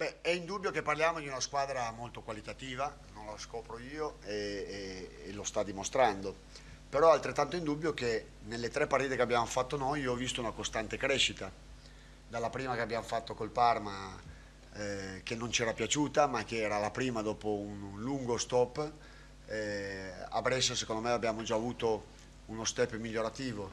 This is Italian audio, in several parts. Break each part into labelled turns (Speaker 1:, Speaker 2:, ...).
Speaker 1: Beh, è indubbio che parliamo di una squadra molto qualitativa, non la scopro io e, e, e lo sta dimostrando, però è altrettanto indubbio che nelle tre partite che abbiamo fatto noi io ho visto una costante crescita, dalla prima che abbiamo fatto col Parma eh, che non ci era piaciuta ma che era la prima dopo un, un lungo stop, eh, a Brescia secondo me abbiamo già avuto uno step migliorativo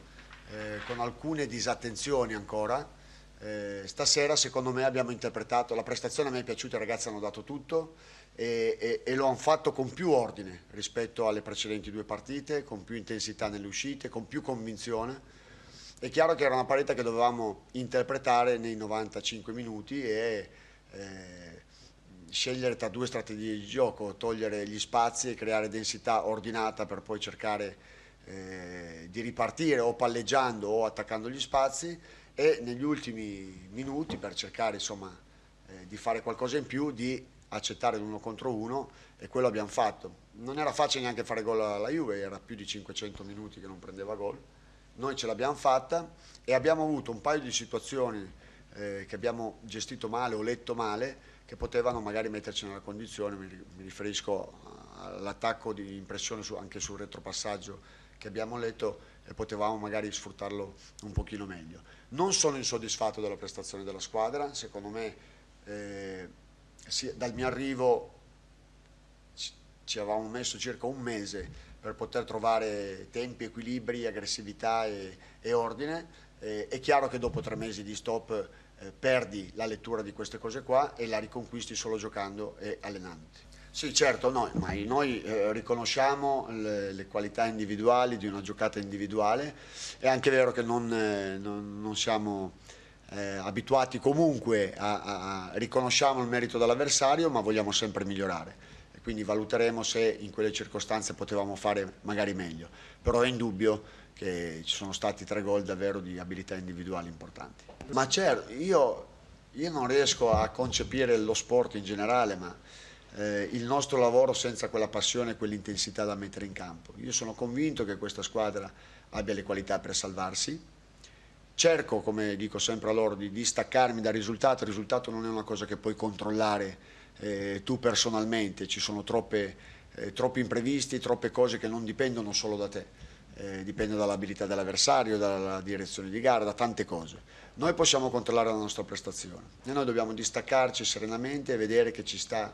Speaker 1: eh, con alcune disattenzioni ancora eh, stasera secondo me abbiamo interpretato, la prestazione a me è piaciuta, i ragazzi hanno dato tutto e, e, e, lo hanno fatto con più ordine rispetto alle precedenti due partite, con più intensità nelle uscite, con più convinzione. È chiaro che era una partita che dovevamo interpretare nei 95 minuti e eh, scegliere tra due strategie di gioco, togliere gli spazi e creare densità ordinata per poi cercare eh, di ripartire o palleggiando o attaccando gli spazi e negli ultimi minuti per cercare insomma, eh, di fare qualcosa in più, di accettare l'uno contro uno e quello abbiamo fatto. Non era facile neanche fare gol alla Juve, era più di 500 minuti che non prendeva gol. Noi ce l'abbiamo fatta e abbiamo avuto un paio di situazioni eh, che abbiamo gestito male o letto male che potevano magari metterci nella condizione, mi riferisco all'attacco di impressione anche sul retropassaggio che abbiamo letto, e potevamo magari sfruttarlo un pochino meglio. Non sono insoddisfatto della prestazione della squadra, secondo me eh, sì, dal mio arrivo ci, ci avevamo messo circa un mese per poter trovare tempi, equilibri, aggressività e, e ordine. Eh, è chiaro che dopo tre mesi di stop eh, perdi la lettura di queste cose qua e la riconquisti solo giocando e allenandoti. Sì, certo, no, ma noi eh, riconosciamo le, le, qualità individuali di una giocata individuale, è anche vero che non, eh, non, non siamo eh, abituati comunque a, a, a riconosciamo il merito dell'avversario, ma vogliamo sempre migliorare. E quindi valuteremo se in quelle circostanze potevamo fare magari meglio. Però è indubbio che ci sono stati tre gol davvero di abilità individuali importanti. Ma certo, io, io non riesco a concepire lo sport in generale, ma eh, il nostro lavoro senza quella passione e quell'intensità da mettere in campo. Io sono convinto che questa squadra abbia le qualità per salvarsi. Cerco, come dico sempre a loro, di distaccarmi dal risultato. Il risultato non è una cosa che puoi controllare eh, tu personalmente. Ci sono troppe, eh, troppi imprevisti, troppe cose che non dipendono solo da te. Eh, dipende dall'abilità dell'avversario, dalla direzione di gara, da tante cose. Noi possiamo controllare la nostra prestazione e noi dobbiamo distaccarci serenamente e vedere che ci sta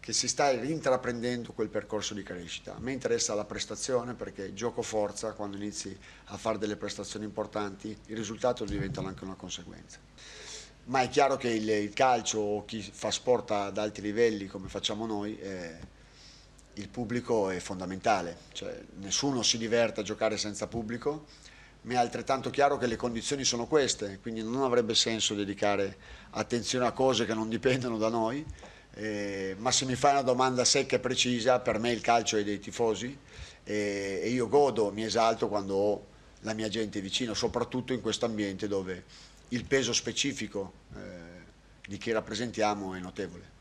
Speaker 1: che si sta rintraprendendo quel percorso di crescita. A me interessa la prestazione perché gioco forza, quando inizi a fare delle prestazioni importanti il risultato diventa anche una conseguenza. Ma è chiaro che il, il calcio o chi fa sport ad alti livelli come facciamo noi, eh, il pubblico è fondamentale, cioè, nessuno si diverte a giocare senza pubblico, ma è altrettanto chiaro che le condizioni sono queste, quindi non avrebbe senso dedicare attenzione a cose che non dipendono da noi eh, ma se mi fai una domanda secca e precisa, per me il calcio è dei tifosi eh, e io godo, mi esalto quando ho la mia gente vicino, soprattutto in questo ambiente dove il peso specifico eh, di chi rappresentiamo è notevole.